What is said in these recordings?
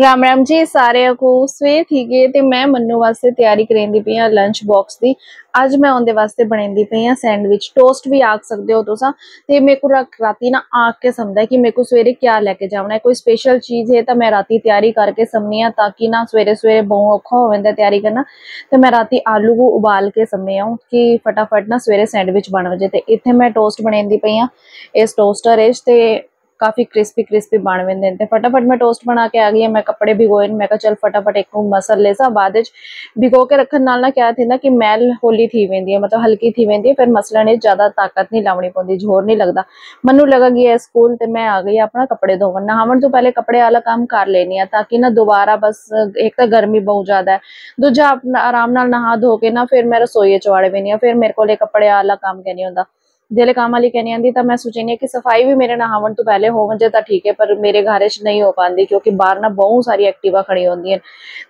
ਰਾਮ ਰਾਮ ਜੀ ਸਾਰਿਆਂ ਕੋ ਸਵੇਰ ਹੈ ਤੇ ਮੈਂ ਮੰਨੂ ਵਾਸਤੇ ਤਿਆਰੀ ਕਰਿੰਦੀ ਪਈ ਆ ਲੰਚ ਬਾਕਸ ਦੀ ਅੱਜ ਮੈਂ ਉਹਦੇ ਵਾਸਤੇ ਬਣਾਉਂਦੀ ਪਈ ਆ ਸੈਂਡਵਿਚ ਟੋਸਟ ਵੀ ਆਖ ਸਕਦੇ ਹੋ ਤੁਸੀਂ ਤੇ ਮੇਰੇ ਕੋ ਰਾਤੀ ਨਾ ਆਖ ਕੇ ਸਮਝਦਾ ਕਿ ਮੇਰੇ ਕੋ ਸਵੇਰੇ ਕੀ ਲੈ ਕੇ ਜਾਣਾ ਹੈ ਕੋਈ ਸਪੈਸ਼ਲ ਚੀਜ਼ ਹੈ ਤਾਂ ਮੈਂ ਰਾਤੀ ਤਿਆਰੀ ਕਰਕੇ ਸਮਨੀ ਆ ਤਾਂ ਕਿ ਨਾ ਸਵੇਰੇ ਸਵੇਰੇ ਬਹੁਤ ਔਖਾ ਹੋ ਜਾਂਦਾ ਤਿਆਰੀ ਕਰਨਾ ਤੇ ਮੈਂ ਰਾਤੀ ਆਲੂ ਨੂੰ ਉਬਾਲ ਕੇ ਸਮੇ ਆਉਂ ਕਿ ਫਟਾਫਟ ਨਾ ਸਵੇਰੇ ਸੈਂਡਵਿਚ ਬਣ ਵਜੇ ਤੇ ਇੱਥੇ ਮੈਂ ਟੋਸਟ ਬਣਾਉਂਦੀ ਪਈ ਆ ਇਸ ਟੋਸਟਰ ਇਸ ਤੇ ਕਾਫੀ ਕ੍ਰਿਸਪੀ ਕ੍ਰਿਸਪੀ ਬਣ ਵੈਂਦੇ ਨੇ ਫਟਾਫਟ ਮੈਂ ਟੋਸਟ ਬਣਾ ਕੇ ਆ ਗਈ ਮੈਂ ਕੱਪੜੇ ਭਿਗੋਏ ਨੇ ਮੈਂ ਕਿਹਾ ਚਲ ਫਟਾਫਟ ਇੱਕ ਨੂੰ ਮਸਲ ਲੈ ਸਾ ਵਿੱਚ ਭਿਗੋ ਕੇ ਰੱਖਣ ਨਾਲ ਨਾ ਕਿਹਾ ਸੀ ਨਾ ਕਿ ਮੈਲ ਹੋਲੀ ਥੀ ਹੈ ਮਤਲਬ ਹਲਕੀ ਥੀ ਹੈ ਫਿਰ ਮਸਲਾ ਨੇ ਜਿਆਦਾ ਤਾਕਤ ਨਹੀਂ ਲਾਉਣੀ ਪਉਂਦੀ ਜ਼ੋਰ ਨਹੀਂ ਲੱਗਦਾ ਮੈਨੂੰ ਲੱਗਾ ਕਿ ਇਹ ਸਕੂਲ ਤੇ ਮੈਂ ਆ ਗਈ ਆਪਣਾ ਕੱਪੜੇ ਧੋਵਣ ਨਹਾਉਣ ਤੋਂ ਪਹਿਲੇ ਕੱਪੜੇ ਵਾਲਾ ਕੰਮ ਕਰ ਲੈਣੀ ਆ ਤਾਂ ਕਿ ਨਾ ਦੁਬਾਰਾ ਬਸ ਇੱਕ ਤਾਂ ਗਰਮੀ ਬਹੁਤ ਜ਼ਿਆਦਾ ਹੈ ਦੂਜਾ ਆਪਣਾ ਆਰਾਮ ਨਾਲ ਨਹਾ ਧੋ ਕੇ ਨਾ ਫਿਰ ਮੈਂ ਰਸੋਈਏ ਚਵਾੜੇ ਵੀ ਨਹੀਂ ਆ ਫਿਰ ਮੇਰੇ ਕੋਲੇ ਕੱਪੜੇ ਵਾਲਾ ਕੰਮ ਕਰਨੀ ਹੁੰਦਾ ਜੇ ਲੈ ਕੰਮ ਵਾਲੀ ਕਹਿੰਦੀ ਆਂਦੀ ਤਾਂ ਮੈਂ ਸੋਚਿੰਨੀ ਕਿ ਸਫਾਈ ਵੀ ਮੇਰੇ ਨਹਾਉਣ ਤੋਂ ਪਹਿਲੇ ਹੋਵਣ ਜੇ ਤਾਂ ਠੀਕ ਹੈ ਪਰ ਮੇਰੇ ਘਰੇ 'ਚ ਨਹੀਂ ਹੋ ਪਾਂਦੀ ਕਿਉਂਕਿ ਬਾਹਰ ਨਾ ਬਹੁਤ ਸਾਰੀ ਐਕਟੀਵਾ ਖੜੀ ਹੁੰਦੀਆਂ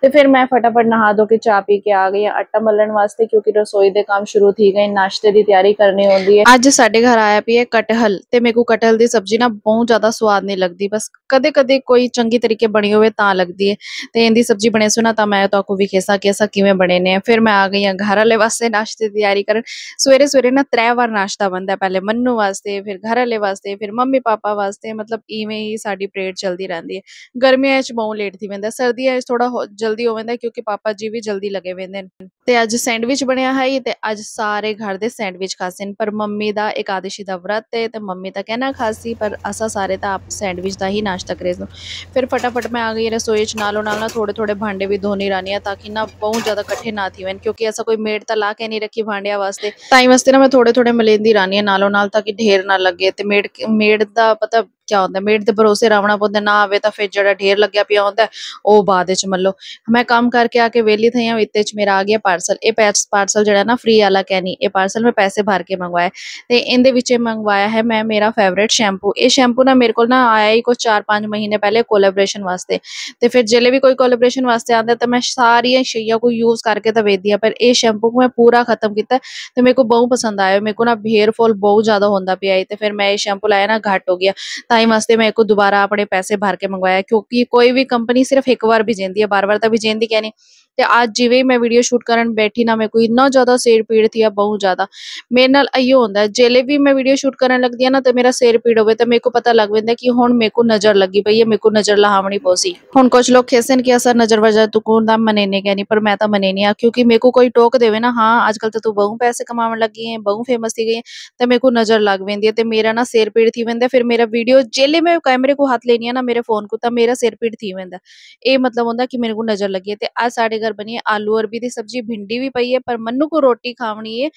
ਤੇ ਫਿਰ ਮੈਂ ਫਟਾਫਟ ਨਹਾ ਧੋ ਕੇ ਚਾਹ ਪੀ ਕੇ ਆ ਗਈ ਆਟਾ ਮਲਣ ਵਾਸਤੇ ਕਿਉਂਕਿ ਰਸੋਈ ਦੇ ਕੰਮ ਸ਼ੁਰੂ ਥੀ ਗਏ ਨਾਸ਼ਤੇ ਦੀ ਤਿਆਰੀ ਕਰਨੀ ਹੁੰਦੀ ਹੈ ਅੱਜ ਸਾਡੇ ਘਰ ਆਇਆ ਪਈ ਹੈ ਕਟਹਲ ਤੇ ਮੇਕੋ ਕਟਹਲ ਦੀ ਸਬਜ਼ੀ ਨਾ ਬਹੁਤ ਜ਼ਿਆਦਾ ਸਵਾਦ ਨਹੀਂ ਲੱਗਦੀ ਬਸ ਕਦੇ-ਕਦੇ ਕੋਈ ਚੰਗੀ ਤਰੀਕੇ ਬਣੀ ਹੋਵੇ ਤਾਂ ਲੱਗਦੀ ਹੈ ਤੇ ਇਹਦੀ ਸਬਜ਼ੀ ਬਣੇ ਸੁਣਾ ਤਾਂ ਮੈਂ ਤਾਂ ਤੁਹਾਨੂੰ ਵੀ ਖੇਸਾ ਕਿ ਅਸਾਂ ਕਿਵੇਂ ਬਣੇ ਨੇ ਫਿਰ ਮੈਂ ਆ ਗਈ ਹਾਂ ਘਰ ਵਾਲੇ ਵਾਸਤੇ ਨਾਸ਼ਤੇ ਦੀ ਤਿਆਰੀ ਕਰਨ ਸਵੇਰੇ ਸਵੇਰੇ ਨਾ ਤਰੇ ਵਾਰ ਨਾਸ਼ਤਾ ਬੰਦ ਹੁੰਦਾ ਪਹਿਲੇ ਮੰਨੂ ਵਾਸਤੇ ਫਿਰ ਘਰ ਵਾਲੇ ਵਾਸਤੇ ਫਿਰ ਮੰਮੀ ਪਾਪਾ ਵਾਸਤੇ ਮਤਲਬ ਇਵੇਂ ਹੀ ਸਾਡੀ ਪ੍ਰੇਅਰ ਚਲਦੀ ਰਹਿੰਦੀ ਹੈ ਗਰਮੀਆਂ 'ਚ ਬਹੁਤ ਲੇਟ ਥੀ ਵੰਦਾ ਸਰਦੀਆਂ 'ਚ ਥੋੜਾ ਜਲਦੀ ਹੋ ਵੰਦਾ ਕਿਉਂਕਿ ਪਾਪਾ ਜੀ ਵੀ ਜਲਦੀ ਲੱਗੇ ਵੰਦੇ ਨੇ ਤੇ ਅੱਜ ਸੈਂਡਵਿਚ ਬਣਿਆ ਹੈ ਤੇ ਅੱਜ ਸਾਰੇ ਘਰ ਦੇ ਸੈਂਡਵਿਚ ਖਾਸੇ ਨੇ ਪਰ ਮੰਮੀ ਦਾ ਇਕਾदशी ਦਾ ਵਰਤ ਹੈ ਤੇ ਮੰਮੀ ਤਾਂ ਕਹਿਣਾ ਖਾਸੀ ਪਰ ਅਸਾਂ ਸਾਰੇ ਤਾਂ ਆਪ ਸੈਂਡਵਿਚ ਦਾ ਹੀ ਨਾਸ਼ਤਾ ਕਰੇ ਸੋ ਫਿਰ ਫਟਾਫਟ ਮੈਂ ਆ ਗਈ ਰਸੋਈ 'ਚ ਨਾਲੋਂ ਨਾਲ ਨਾ ਥੋੜੇ ਥੋੜੇ ਭਾਂਡੇ ਵੀ ਧੋਣੀ ਰਾਨੀਆਂ ਤਾਂ ਕਿ ਨਾ ਬਹੁਤ ਜ਼ਿਆਦਾ ਇਕੱਠੇ ਨਾ ਥੀਵਨ ਕਿਉਂਕਿ ਐਸਾ ਕੋਈ ਮੇਡ ਤਾਂ ਲਾ ਕੇ ਨਹੀਂ ਰੱਖੀ ਭਾਂਡਿਆਂ ਵਾਸਤੇ ਟਾਈਮ ਵਾਸਤੇ ਨਾ ਮੈਂ ਥੋੜੇ ਥੋੜੇ ਮਲੇਂਦੀ ਰਾਨੀ ਲਗਾਉਣੀ ਹੈ ਨਾਲੋਂ ਨਾਲ ਤਾਂ ਕਿ ਢੇਰ ਨਾ ਲੱਗੇ ਤੇ ਮੇੜ ਮੇੜ ਦਾ ਪਤਾ ਕੀ ਹੁੰਦਾ ਮੇੜ ਦੇ ਭਰੋਸੇ ਰਾਵਣਾ ਪੁੱਤ ਨਾ ਆਵੇ ਤਾਂ ਫਿਰ ਜਿਹੜਾ ਢੇਰ ਲੱਗਿਆ ਪਿਆ ਹੁੰਦਾ ਉਹ ਬਾਅਦ ਵਿੱਚ ਮੱਲੋ ਮੈਂ ਕੰਮ ਕਰਕੇ ਆ ਕੇ ਵੇਲੀ ਥਈਆਂ ਇੱਤੇ ਚ ਮੇਰਾ ਆ ਗਿਆ ਪਾਰਸਲ ਇਹ ਪਾਰਸਲ ਜਿਹੜਾ ਨਾ ਫ੍ਰੀ ਵਾਲਾ ਕਹਿਨੀ ਇਹ ਪਾਰਸਲ ਮੈਂ ਪੈਸੇ ਭਰ ਕੇ ਮੰਗਵਾਇਆ ਤੇ ਇਹਦੇ ਵਿੱਚ ਮੰਗਵਾਇਆ ਹੈ ਮੈਂ ਮੇਰਾ ਫੇਵਰਿਟ ਸ਼ੈਂਪੂ ਇਹ ਸ਼ੈਂਪੂ ਨਾ ਮੇਰੇ ਕੋਲ ਨਾ ਆਇਆ ਹੀ ਕੁਝ 4-5 ਮਹੀਨੇ ਪਹਿਲੇ ਕੋਲੈਬੋਰੇਸ਼ਨ ਵਾਸਤੇ ਤੇ ਫਿਰ ਜਿਹਲੇ ਵੀ ਕੋਈ ਕੋਲੈਬੋਰੇਸ਼ਨ ਵਾਸਤੇ ਆਉਂਦਾ ਤਾਂ ਮੈਂ ਸਾਰੀਆਂ ਸ਼ਈਆਂ ਕੋ ਯੂਜ਼ ਕਰਕੇ ਤਾਂ ਵੇਚਦੀ ਆ ਪਰ ਇਹ ਸ਼ੈਂਪੂ ਮੈਂ ਪੂਰਾ ਖਤਮ ਕੀਤਾ ਤੇ ਮੇਰੇ ਕੋ ਬਹੁਤ ਪਸੰਦ ਆਇਆ ਮੇਰੇ ਕੋ ਨਾ ਭੇਰ ਫਾਲ ਬਹੁਤ ਜ਼ਿਆਦਾ ਹੁੰਦਾ ਪਿਆ ਹੈ ਤੇ ਫਿਰ ਮੈਂ ਇਹ ਸ਼ੈਂਪੂ ਲਾਇਆ ਨਾ ਘਟ ਹੋ ਗਿਆ ਤਾਂ ਹੀ ਵਾਸਤੇ ਮੈਂ ਕੋ ਦੁਬਾਰਾ ਆਪਣੇ ਪੈਸੇ ਭਰ ਕੇ ਮੰਗਵਾਇਆ ਕਿਉਂਕਿ ਕੋਈ ਵੀ ਕੰਪਨੀ ਸਿਰਫ ਇੱਕ ਵਾਰ ਵੀ ਜਿੰਦੀ ਹੈ ਬਾਰ-ਬਾਰ ਤਾਂ ਵੀ ਜਿੰਦੀ ਨਹੀਂ ਤੇ ਅੱਜ ਜਿਵੇਂ ਮੈਂ ਵੀਡੀਓ ਸ਼ੂਟ ਕਰਨ ਬੈਠੀ ਨਾ ਮੈਂ ਕੋਈ ਇੰਨਾ ਜ਼ਿਆਦਾ ਸਿਰ ਪੀੜ ਥੀ ਆ ਬਹੁਤ ਜ਼ਿਆਦਾ ਮੇਰੇ ਨਾਲ ਇਹੋ ਹੁੰਦਾ ਜੇਲੇ ਵੀ ਮੈਂ ਵੀਡੀਓ ਸ਼ੂਟ ਕਰਨ ਲੱਗਦੀ ਆ ਨਾ ਤੇ ਮੇਰਾ ਸਿਰ ਪੀੜ ਹੋਵੇ ਤੇ ਮੇਰੇ ਕੋ ਪਤਾ ਲੱਗ ਜਾਂਦਾ ਕਿ ਹੁਣ ਮੇਰੇ ਕੋ ਨਜ਼ਰ ਲੱਗੀ ਪਈ ਹੈ ਮੇਰੇ ਕੋ ਨਜ਼ਰ ਲਹਾਵਣੀ ਪੋਸੀ ਹੁਣ ਕੁਝ ਲੋਕ ਖੇਸਨ ਕਿ ਅਸਰ ਨਜ਼ਰ ਵਜਾ ਤੂੰ ਕੋਣ ਦਾ ਮਨੇਨੇ ਕਹਿਨੀ ਪਰ ਮੈਂ ਤਾਂ ਨਹੀਂ ਆ ਕਿਉਂਕਿ ਮੇਰੇ ਕੋ ਕੋਈ ਟੋਕ ਦੇਵੇ ਨਾ ਹਾਂ ਅੱਜ ਕੱਲ ਤਾਂ ਤੂੰ ਬਹੁਤ ਪੈਸੇ ਕਮਾਉਣ ਲੱਗੀ ਹੈ ਬਹੁਤ ਫੇਮਸ ਹੋ ਗਈ ਹੈ ਤੇ ਮੇਰੇ ਕੋ ਨਜ਼ਰ ਲੱਗ ਵੈਂਦੀ ਹੈ ਤੇ ਮੇਰਾ ਨਾ ਸਿਰ ਪੀੜ ਥੀ ਵੈਂਦਾ ਫਿਰ ਮੇਰਾ ਵੀਡੀਓ ਜੇਲੇ ਮੈਂ ਕੈਮਰੇ ਕੋ ਹੱਥ ਲੈਣੀ ਆ ਨਾ ਮੇਰੇ ਫੋਨ ਕੋ ਤਾਂ ਮੇਰਾ ਸਿਰ ਪੀੜ ਥੀ ਵੈਂਦਾ ਇਹ ਮਤਲਬ ਹੁੰਦਾ ਕਿ ਮੇਰੇ ਕੋ ਨਜ਼ਰ ਲੱਗੀ ਹੈ ਤੇ ਆ ਸਾਡੇ अगर ਬਣੀ ਹੈ आलू अरबी ਦੀ ਸਬਜ਼ੀ ਭਿੰਡੀ ਵੀ ਪਈ ਹੈ ਪਰ ਮੰਨੂ ਕੋ ਰੋਟੀ ਖਾਵਣੀ ਹੈ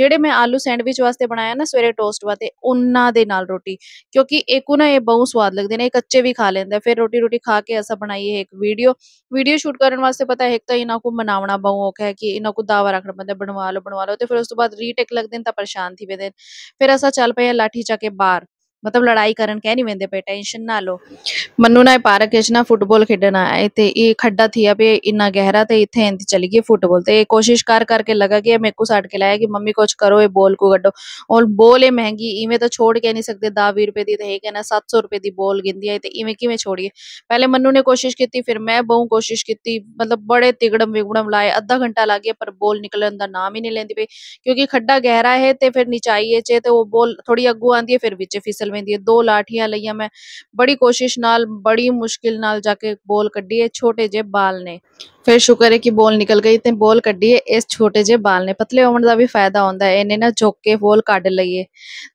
ਜਿਹੜੇ ਮੈਂ ਆਲੂ ਸੈਂਡਵਿਚ ਵਾਸਤੇ ਬਣਾਇਆ ਨਾ ਸਵੇਰੇ ਟੋਸਟ ਵਾਤੇ ਉਹਨਾਂ ਦੇ ਨਾਲ ਰੋਟੀ ਕਿਉਂਕਿ ਇੱਕੋ ਨਾ ਇਹ ਬਹੁਤ ਸਵਾਦ ਲੱਗਦੇ ਨੇ ਇਹ ਕੱਚੇ ਵੀ ਖਾ ਲੈਂਦਾ ਫਿਰ ਰੋਟੀ ਰੋਟੀ ਖਾ ਕੇ ਅਸਾਂ ਬਣਾਈਏ ਇੱਕ ਵੀਡੀਓ ਵੀਡੀਓ ਸ਼ੂਟ ਕਰਨ ਵਾਸਤੇ ਪਤਾ ਹੈ ਇੱਕ ਤਾਂ ਇਹਨਾਂ ਕੋ ਮਨਾਉਣਾ ਬਹੁਤ ਔਖਾ ਹੈ ਕਿ ਇਹਨਾਂ ਕੋ ਦਾਵਾ ਰੱਖਣਾ ਪੈਂਦਾ ਬਣਵਾ ਲਓ ਬਣਵਾ ਲਓ ਤੇ ਫਿਰ ਉਸ ਤੋਂ ਬਾਅਦ ਰੀਟੇਕ ਲੱਗਦੇ ਨੇ ਤਾਂ ਪਰੇਸ਼ਾਨ ਥੀ ਦੇ ਫਿਰ ਅਸਾਂ ਚੱਲ ਪਏ ਲਾਠੀ ਚਾ ਕੇ ਬਾਹਰ ਮਤਲਬ ਲੜਾਈ ਕਰਨ ਕਹਿ ਨਹੀਂ ਵੰਦੇ ਪਏ ਟੈਨਸ਼ਨ ਨਾ ਲਓ ਮੰਨੂ ਨਾ ਪਾਰਕ ਵਿੱਚ ਨਾ ਫੁੱਟਬਾਲ ਖੇਡਣ ਆਏ ਤੇ ਇਹ ਖੱਡਾ ਥੀ ਆ ਵੀ ਇੰਨਾ ਗਹਿਰਾ ਤੇ ਇੱਥੇ ਇੰਦੀ ਚਲੀ ਗਈ ਫੁੱਟਬਾਲ ਤੇ ਇਹ ਕੋਸ਼ਿਸ਼ ਕਰ ਕਰਕੇ ਲਗਾ ਕਿ ਮੇਰੇ ਕੋ ਸਾੜ ਕੇ ਲਾਇਆ ਕਿ ਮੰਮੀ ਕੁਝ ਕਰੋ ਇਹ ਬੋਲ ਕੋ ਗੱਡੋ ਔਰ ਬੋਲ ਇਹ ਮਹਿੰਗੀ ਇਵੇਂ ਤਾਂ ਛੋੜ ਕੇ ਨਹੀਂ ਸਕਦੇ 10 ਰੁਪਏ ਦੀ ਤੇ ਇਹ ਕਹਿੰਦਾ 700 ਰੁਪਏ ਦੀ ਬੋਲ ਗਿੰਦੀ ਆਈ ਤੇ ਇਵੇਂ ਕਿਵੇਂ ਛੋੜੀਏ ਪਹਿਲੇ ਮੰਨੂ ਨੇ ਕੋਸ਼ਿਸ਼ ਕੀਤੀ ਫਿਰ ਮੈਂ ਬਹੁ ਕੋਸ਼ਿਸ਼ ਕੀਤੀ ਮਤਲਬ ਬੜੇ ਤਿਗੜਮ ਵਿਗੜਮ ਲਾਏ ਅੱਧਾ ਘੰਟਾ ਲੱਗ ਗਿਆ ਪਰ ਬੋਲ ਨਿਕਲਣ ਦਾ ਨਾਮ ਹੀ ਨਹੀਂ ਲੈਂਦੀ ਪਈ ਕਿਉਂਕਿ ਖੱਡਾ ਗਹਿਰਾ ਹੈ ਤੇ ਫਿਰ ਨਿਚਾਈ ਹੈ ਤੇ ਉਹ ਬੋਲ ਥੋੜੀ ਅੱਗੂ ਆਂਦੀ ਹੈ ਫਿਰ ਵਿੱਚ ਫਿਸਲ ਨਿਕਲ वेंदी ਹੈ ਦੋ ਲਾਠੀਆਂ ਲਈਆਂ ਮੈਂ ਬੜੀ ਕੋਸ਼ਿਸ਼ ਨਾਲ ਬੜੀ ਮੁਸ਼ਕਿਲ ਨਾਲ ਜਾ ਕੇ ਬੋਲ ਕੱਢੀ ਹੈ ਛੋਟੇ ਜਿਹੇ ਬਾਲ ਨੇ ਫਿਰ ਸ਼ੁਕਰ ਹੈ ਕਿ ਬੋਲ ਨਿਕਲ ਗਈ ਤੇ ਬੋਲ ਕੱਢੀਏ ਇਸ ਛੋਟੇ ਜਿਹੇ ਬਾਲ ਨੇ ਪਤਲੇ ਹੋਣ ਦਾ ਵੀ ਫਾਇਦਾ ਹੁੰਦਾ ਹੈ ਇਹਨੇ ਨਾ ਝੁੱਕ ਕੇ ਬੋਲ ਕੱਢ ਲਈਏ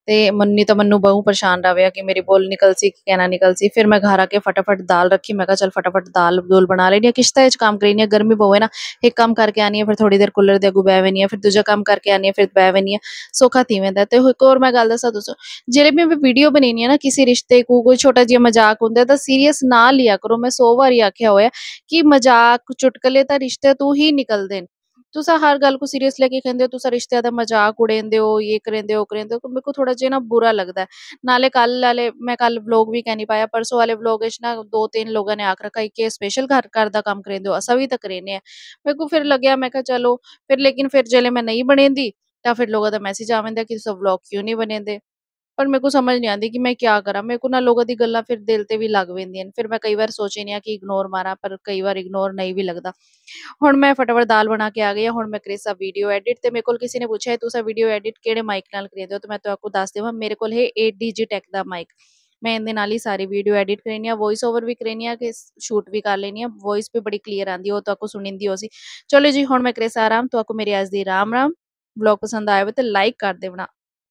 ਤੇ ਮੰਨੀ ਤਾਂ ਮੰਨੂ ਬਹੁ ਪਰੇਸ਼ਾਨ ਰਵਿਆ ਕਿ ਮੇਰੀ ਬੋਲ ਨਿਕਲ ਸੀ ਕਿ ਕਹਿਣਾ ਨਿਕਲ ਸੀ ਫਿਰ ਮੈਂ ਘਰ ਆ ਕੇ ਫਟਾਫਟ ਦਾਲ ਰੱਖੀ ਮੈਂ ਕਿਹਾ ਚਲ ਫਟਾਫਟ ਦਾਲ ਬੋਲ ਬਣਾ ਲੈਣੀ ਆ ਕਿਸ਼ਤਾ ਵਿੱਚ ਕੰਮ ਕਰੀਨੀ ਆ ਗਰਮੀ ਬਹੁਤ ਹੈ ਨਾ ਇੱਕ ਕੰਮ ਕਰਕੇ ਆਣੀ ਆ ਫਿਰ ਥੋੜੀ ਦੇਰ ਕੂਲਰ ਦੇ ਅੱਗੂ ਬੈਵੇਨੀ ਆ ਫਿਰ ਦੂਜਾ ਕੰਮ ਕਰਕੇ ਆਣੀ ਆ ਫਿਰ ਬੈਵੇਨੀ ਆ ਸੋਖਾ ਤੀਵੇਂ ਦਾ ਤੇ ਇੱਕ ਹੋਰ ਮੈਂ ਗੱਲ ਦੱਸਾਂ ਦੋਸਤੋ ਜਿਹੜੇ ਵੀ ਵੀਡੀਓ ਬਣੀਨੀ ਆ ਨਾ ਕਿਸੇ ਰਿਸ਼ਤੇ ਕੋ ਕੋਈ ਛੋਟਾ ਜਿਹਾ ਮਜ਼ਾਕ ਹੁੰਦਾ ਤਾਂ ਸੀਰੀਅਸ ਨਾ ਲਿਆ ਕਰੋ ਮੈਂ 100 ਵਾਰੀ ਆਖਿਆ ਹੋਇਆ ਕਿ ਮਜ਼ਾਕ ਚੁਟਕਲੇ ਤਾਂ ਰਿਸ਼ਤੇ ਤੋਂ ਹੀ ਨਿਕਲਦੇ ਨੇ ਤੁਸੀਂ ਹਰ ਗੱਲ ਨੂੰ ਸੀਰੀਅਸ ਲੈ ਕੇ ਕਹਿੰਦੇ ਹੋ ਤੁਸੀਂ ਰਿਸ਼ਤਿਆਂ ਦਾ ਮਜ਼ਾਕ ਉੜੇਂਦੇ ਹੋ ਇਹ ਕਰਦੇ ਹੋ ਕਰਦੇ ਹੋ ਮੈਨੂੰ ਥੋੜਾ ਜਿਹਾ ਨਾ ਬੁਰਾ ਲੱਗਦਾ ਨਾਲੇ ਕੱਲ ਵਾਲੇ ਮੈਂ ਕੱਲ ਵਲੌਗ ਵੀ ਕਹਿ ਨਹੀਂ ਪਾਇਆ ਪਰਸੋਂ ਵਾਲੇ ਵਲੌਗ ਵਿੱਚ ਨਾ ਦੋ ਤਿੰਨ ਲੋਕਾਂ ਨੇ ਆਖ ਰੱਖਾ ਕਿ ਸਪੈਸ਼ਲ ਘਰ ਘਰ ਦਾ ਕੰਮ ਕਰਦੇ ਹੋ ਅਸਾਂ ਵੀ ਤਾਂ ਕਰੇਨੇ ਆ ਮੈਨੂੰ ਕੋ ਫਿਰ ਲੱਗਿਆ ਮੈਂ ਕਿਹਾ ਚਲੋ ਫਿਰ ਲੇਕਿਨ ਫਿਰ ਜਲੇ ਮੈਂ ਨਹੀਂ ਬਣੇਂਦੀ ਤਾਂ ਫਿਰ ਲੋਕਾਂ ਦਾ ਮੈਸੇਜ ਆਵੇਂਦਾ ਕਿ ਤੁਸੀਂ ਵਲੌਗ ਕਿਉਂ ਨਹੀਂ ਬਣੇਂਦੇ ਪਰ ਮੇਰੇ ਕੋ ਸਮਝ ਨਹੀਂ ਆਂਦੀ ਕਿ ਮੈਂ ਕੀ ਕਰਾਂ ਮੇਰੇ ਕੋ ਨਾ ਲੋਕਾਂ ਦੀ ਗੱਲਾਂ ਫਿਰ ਦਿਲ ਤੇ ਵੀ ਲੱਗ ਵੈਂਦੀਆਂ ਨੇ ਫਿਰ ਮੈਂ ਕਈ ਵਾਰ ਨਹੀਂ ਆ ਕਿ ਇਗਨੋਰ ਮਾਰਾਂ ਪਰ ਕਈ ਵਾਰ ਇਗਨੋਰ ਨਹੀਂ ਵੀ ਲੱਗਦਾ ਹੁਣ ਮੈਂ ਫਟਾਫਟ ਦਾਲ ਬਣਾ ਕੇ ਆ ਗਈ ਹੁਣ ਮੈਂ ਕਰੇ ਸਾ ਵੀਡੀਓ ਐਡਿਟ ਤੇ ਮੇਰੇ ਕੋਲ ਕਿਸੇ ਨੇ ਪੁੱਛਿਆ ਤੂੰ ਸਾ ਵੀਡੀਓ ਐਡਿਟ ਕਿਹੜੇ ਮਾਈਕ ਨਾਲ ਕਰਦੇ ਹੋ ਤਾਂ ਮੈਂ ਤੁਹਾਨੂੰ ਦੱਸ ਦੇਵਾਂ ਮੇਰੇ ਕੋਲ ਹੈ 8 ਡਿਜੀ ਟੈਕ ਦਾ ਮਾਈਕ ਮੈਂ ਇਹਦੇ ਨਾਲ ਹੀ ਸਾਰੀ ਵੀਡੀਓ ਐਡਿਟ ਕਰਨੀ ਆ ਵੌਇਸ ਓਵਰ ਵੀ ਕਰਨੀ ਆ ਕਿ ਸ਼ੂਟ ਵੀ ਕਰ ਲੈਣੀ ਆ ਵੌਇਸ ਵੀ ਬੜੀ ਕਲੀਅਰ ਆਂਦੀ ਉਹ ਤੁਹਾਨੂੰ ਸੁਣਿੰਦੀ ਹੋ ਸੀ ਚਲੋ ਜੀ ਹੁਣ ਮੈਂ ਕਰੇ ਆਰਾਮ ਤੁਹਾਨੂੰ ਮੇਰੇ ਅੱਜ ਦੀ ਆਰਾਮ ਆਰਾਮ ਵਲੌਗ ਪਸੰਦ ਆਇਆ ਹੋਵੇ ਤੇ ਲਾਈਕ ਕਰ ਦੇਵਣਾ